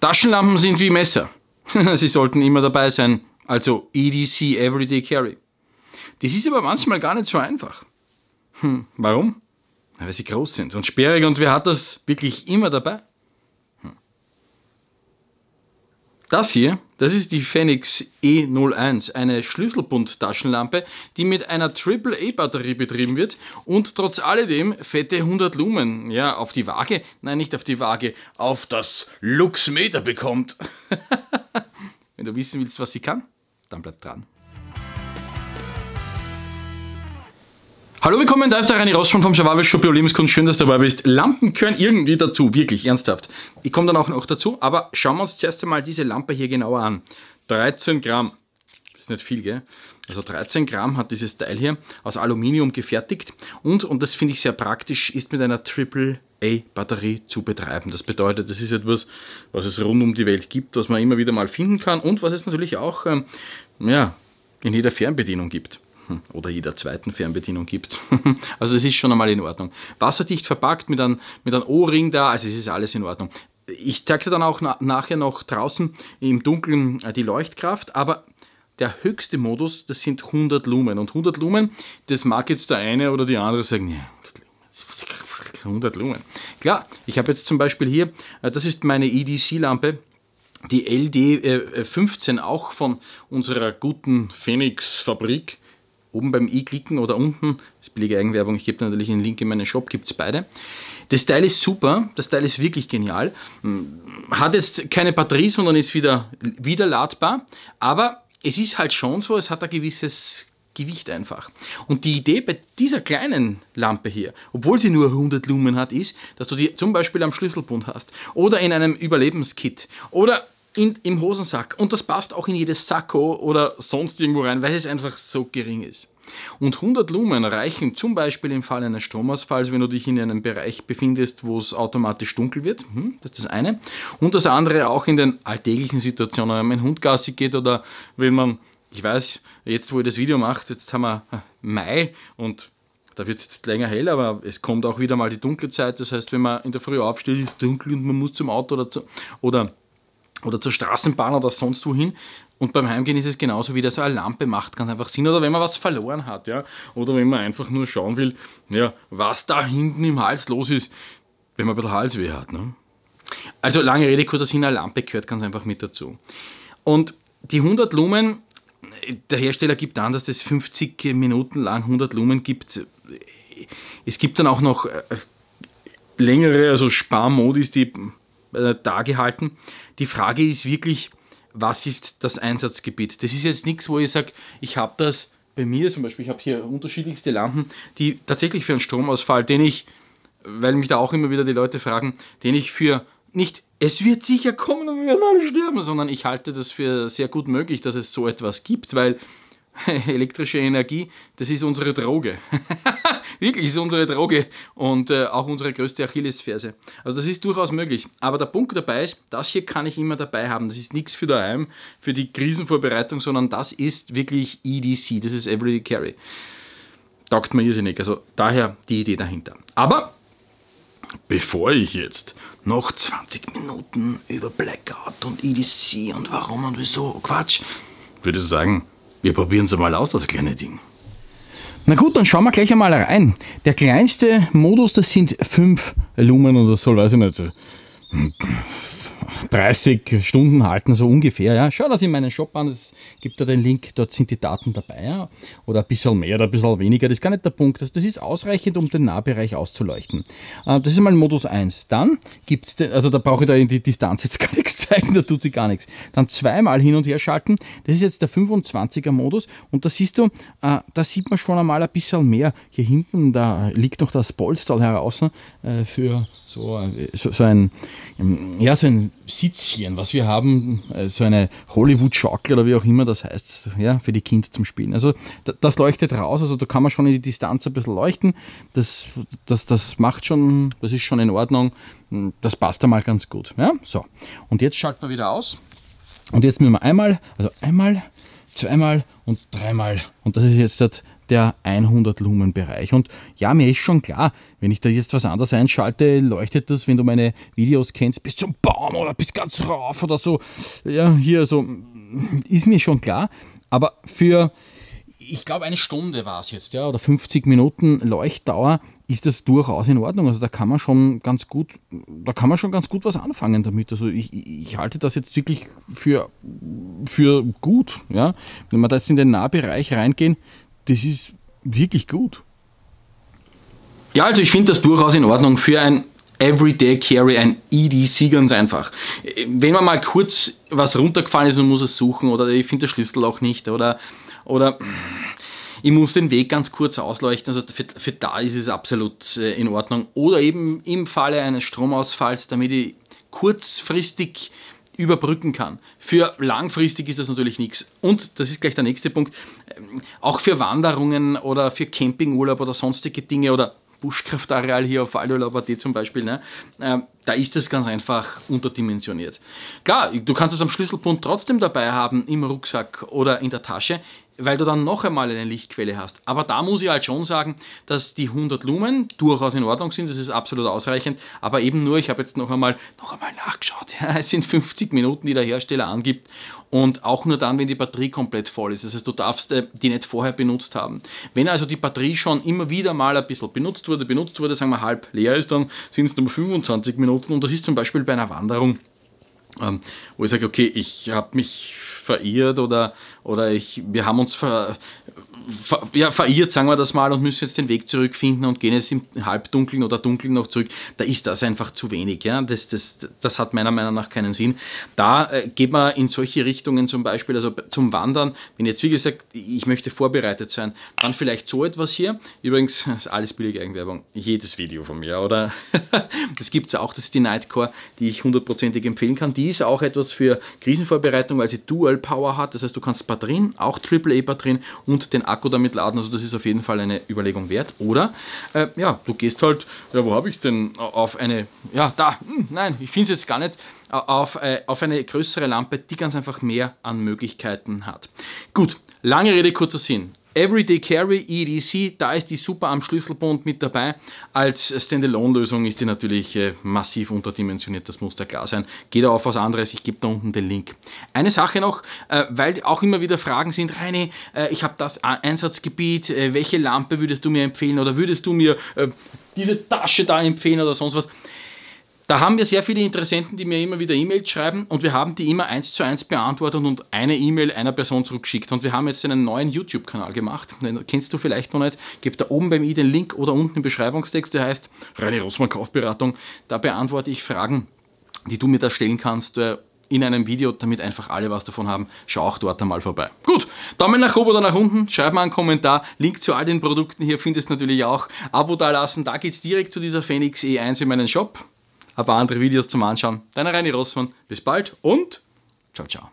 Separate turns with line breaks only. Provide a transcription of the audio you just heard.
Taschenlampen sind wie Messer. Sie sollten immer dabei sein. Also EDC Everyday Carry. Das ist aber manchmal gar nicht so einfach. Hm, warum? Weil sie groß sind und sperrig und wer hat das wirklich immer dabei? Das hier, das ist die Phoenix E01, eine Schlüsselbund-Taschenlampe, die mit einer AAA-Batterie e betrieben wird und trotz alledem fette 100 Lumen, ja, auf die Waage, nein, nicht auf die Waage, auf das Luxmeter bekommt. Wenn du wissen willst, was sie kann, dann bleib dran. Hallo, willkommen, da ist der Reini Rossmann vom Survival Shop Bio Lebenskunst. Schön, dass du dabei bist. Lampen gehören irgendwie dazu, wirklich, ernsthaft. Ich komme dann auch noch dazu, aber schauen wir uns zuerst einmal diese Lampe hier genauer an. 13 Gramm. Das ist nicht viel, gell? Also 13 Gramm hat dieses Teil hier aus Aluminium gefertigt und, und das finde ich sehr praktisch, ist mit einer Triple A Batterie zu betreiben. Das bedeutet, das ist etwas, was es rund um die Welt gibt, was man immer wieder mal finden kann und was es natürlich auch ähm, ja, in jeder Fernbedienung gibt oder jeder zweiten Fernbedienung gibt. also es ist schon einmal in Ordnung. Wasserdicht verpackt mit einem, mit einem O-Ring da, also es ist alles in Ordnung. Ich zeige dir dann auch na nachher noch draußen im Dunkeln äh, die Leuchtkraft, aber der höchste Modus, das sind 100 Lumen. Und 100 Lumen, das mag jetzt der eine oder die andere sagen, ja, 100 Lumen. Klar, ich habe jetzt zum Beispiel hier, äh, das ist meine EDC-Lampe, die LD15 äh, auch von unserer guten Phoenix-Fabrik oben beim i klicken oder unten, das ist billige Eigenwerbung, ich gebe natürlich einen Link in meinen Shop, gibt es beide. Das Teil ist super, das Teil ist wirklich genial. Hm, hat jetzt keine Batterie, sondern ist wieder, wieder ladbar, aber es ist halt schon so, es hat ein gewisses Gewicht einfach. Und die Idee bei dieser kleinen Lampe hier, obwohl sie nur 100 Lumen hat, ist, dass du die zum Beispiel am Schlüsselbund hast oder in einem Überlebenskit oder in, im Hosensack. Und das passt auch in jedes Sakko oder sonst irgendwo rein, weil es einfach so gering ist. Und 100 Lumen reichen zum Beispiel im Fall eines Stromausfalls, wenn du dich in einem Bereich befindest, wo es automatisch dunkel wird. Hm, das ist das eine. Und das andere auch in den alltäglichen Situationen, wenn mein Hund gassig geht oder wenn man, ich weiß, jetzt wo ihr das Video macht, jetzt haben wir äh, Mai und da wird es jetzt länger hell, aber es kommt auch wieder mal die dunkle Zeit. Das heißt, wenn man in der Früh aufsteht, ist es dunkel und man muss zum Auto oder, zu, oder oder zur Straßenbahn oder sonst wohin. Und beim Heimgehen ist es genauso wie das eine Lampe macht ganz einfach Sinn. Oder wenn man was verloren hat, ja. Oder wenn man einfach nur schauen will, ja, was da hinten im Hals los ist, wenn man ein bisschen Halsweh hat. Ne? Also lange Rede, kurzer Sinn, eine Lampe gehört ganz einfach mit dazu. Und die 100 Lumen, der Hersteller gibt an, dass das 50 Minuten lang 100 Lumen gibt. Es gibt dann auch noch äh, längere, also Sparmodis, die äh, dargehalten. Die Frage ist wirklich, was ist das Einsatzgebiet? Das ist jetzt nichts, wo ich sage, ich habe das bei mir zum Beispiel, ich habe hier unterschiedlichste Lampen, die tatsächlich für einen Stromausfall, den ich, weil mich da auch immer wieder die Leute fragen, den ich für nicht, es wird sicher kommen und wir werden alle sterben, sondern ich halte das für sehr gut möglich, dass es so etwas gibt, weil elektrische Energie, das ist unsere Droge. Wirklich ist unsere Droge und äh, auch unsere größte Achillesferse. Also das ist durchaus möglich. Aber der Punkt dabei ist, das hier kann ich immer dabei haben. Das ist nichts für daheim, für die Krisenvorbereitung, sondern das ist wirklich EDC, das ist Everyday Carry. Taugt mir irrsinnig. Also daher die Idee dahinter. Aber bevor ich jetzt noch 20 Minuten über Blackout und EDC und warum und wieso Quatsch, würde ich sagen, wir probieren es mal aus, das kleine Ding. Na gut, dann schauen wir gleich einmal rein. Der kleinste Modus, das sind 5 Lumen oder so, weiß ich nicht. 30 Stunden halten, so ungefähr. Ja. Schau das in meinen Shop an, es gibt da den Link, dort sind die Daten dabei. Ja. Oder ein bisschen mehr oder ein bisschen weniger, das ist gar nicht der Punkt. Das, das ist ausreichend, um den Nahbereich auszuleuchten. Äh, das ist mal Modus 1. Dann gibt es, also da brauche ich da in die Distanz jetzt gar nichts zeigen, da tut sich gar nichts. Dann zweimal hin und her schalten, das ist jetzt der 25er Modus und da siehst du, äh, da sieht man schon einmal ein bisschen mehr. Hier hinten, da liegt noch das Polster heraus äh, für so, äh, so, so ein, ja, so ein Sitzchen, was wir haben, äh, so eine Hollywood-Schaukel oder wie auch immer das heißt, ja, für die Kinder zum Spielen. Also das leuchtet raus, also da kann man schon in die Distanz ein bisschen leuchten. Das, das, das macht schon, das ist schon in Ordnung. Hm, das passt einmal ganz gut. Ja? So, und jetzt schalten wir wieder aus. Und jetzt müssen wir einmal, also einmal, zweimal und dreimal. Und das ist jetzt der 100 Lumen Bereich. Und ja, mir ist schon klar, wenn ich da jetzt was anderes einschalte, leuchtet das, wenn du meine Videos kennst, bis zum Baum oder bis ganz rauf oder so. Ja, hier so, also, ist mir schon klar. Aber für, ich glaube, eine Stunde war es jetzt, ja, oder 50 Minuten Leuchtdauer ist das durchaus in Ordnung. Also da kann man schon ganz gut, da kann man schon ganz gut was anfangen damit. Also ich, ich halte das jetzt wirklich für, für gut, ja. Wenn wir da jetzt in den Nahbereich reingehen, das ist wirklich gut. Ja, also ich finde das durchaus in Ordnung für ein Everyday Carry, ein EDC ganz einfach. Wenn man mal kurz was runtergefallen ist und muss es suchen oder ich finde den Schlüssel auch nicht oder, oder ich muss den Weg ganz kurz ausleuchten, also für, für da ist es absolut äh, in Ordnung. Oder eben im Falle eines Stromausfalls, damit ich kurzfristig überbrücken kann. Für langfristig ist das natürlich nichts. Und das ist gleich der nächste Punkt, ähm, auch für Wanderungen oder für Campingurlaub oder sonstige Dinge oder Buschkraftareal hier auf Waldurlaub.at zum Beispiel, ne? Ähm, da ist das ganz einfach unterdimensioniert. Klar, du kannst es am Schlüsselbund trotzdem dabei haben, im Rucksack oder in der Tasche, weil du dann noch einmal eine Lichtquelle hast. Aber da muss ich halt schon sagen, dass die 100 Lumen durchaus in Ordnung sind, das ist absolut ausreichend, aber eben nur, ich habe jetzt noch einmal, noch einmal nachgeschaut, ja, es sind 50 Minuten, die der Hersteller angibt und auch nur dann, wenn die Batterie komplett voll ist. Das heißt, du darfst äh, die nicht vorher benutzt haben. Wenn also die Batterie schon immer wieder mal ein bisschen benutzt wurde, benutzt wurde, sagen wir halb leer ist, dann sind es nur 25 Minuten und das ist zum Beispiel bei einer Wanderung, ähm, wo ich sage, okay, ich habe mich verirrt oder, oder ich, wir haben uns ver, ver, ja, verirrt, sagen wir das mal, und müssen jetzt den Weg zurückfinden und gehen jetzt im Halbdunkeln oder Dunkeln noch zurück. Da ist das einfach zu wenig. Ja? Das, das, das hat meiner Meinung nach keinen Sinn. Da äh, geht man in solche Richtungen zum Beispiel, also zum Wandern, wenn jetzt wie gesagt, ich möchte vorbereitet sein, dann vielleicht so etwas hier. Übrigens, das ist alles billige Eigenwerbung. Jedes Video von mir, oder? das gibt es auch, das ist die Nightcore, die ich hundertprozentig empfehlen kann. Die ist auch etwas für Krisenvorbereitung, weil sie dual Power hat. Das heißt, du kannst Batterien, auch AAA-Batterien und den Akku damit laden. Also das ist auf jeden Fall eine Überlegung wert. Oder, äh, ja, du gehst halt, ja, wo habe ich es denn? Auf eine, ja, da, hm, nein, ich finde es jetzt gar nicht auf, äh, auf eine größere Lampe, die ganz einfach mehr an Möglichkeiten hat. Gut, lange Rede, kurzer Sinn. Everyday Carry EDC, da ist die super am Schlüsselbund mit dabei. Als Standalone-Lösung ist die natürlich äh, massiv unterdimensioniert, das muss da klar sein. Geht auch auf was anderes, ich gebe da unten den Link. Eine Sache noch, äh, weil auch immer wieder Fragen sind, Reine, äh, ich habe das Einsatzgebiet, welche Lampe würdest du mir empfehlen oder würdest du mir diese Tasche da empfehlen oder sonst was? Da haben wir sehr viele Interessenten, die mir immer wieder E-Mails schreiben und wir haben die immer eins zu eins beantwortet und eine E-Mail einer Person zurückgeschickt. Und wir haben jetzt einen neuen YouTube-Kanal gemacht. Den kennst du vielleicht noch nicht. Gib da oben beim i den Link oder unten im Beschreibungstext. Der heißt Reine Rossmann Kaufberatung. Da beantworte ich Fragen, die du mir da stellen kannst äh, in einem Video, damit einfach alle was davon haben. Schau auch dort einmal vorbei. Gut, Daumen nach oben oder nach unten, schreib mal einen Kommentar. Link zu all den Produkten hier findest du natürlich auch. Abo da lassen, da geht's direkt zu dieser Phoenix E1 in meinen Shop ein paar andere Videos zum Anschauen. Deiner Reini Rossmann, bis bald und ciao, ciao.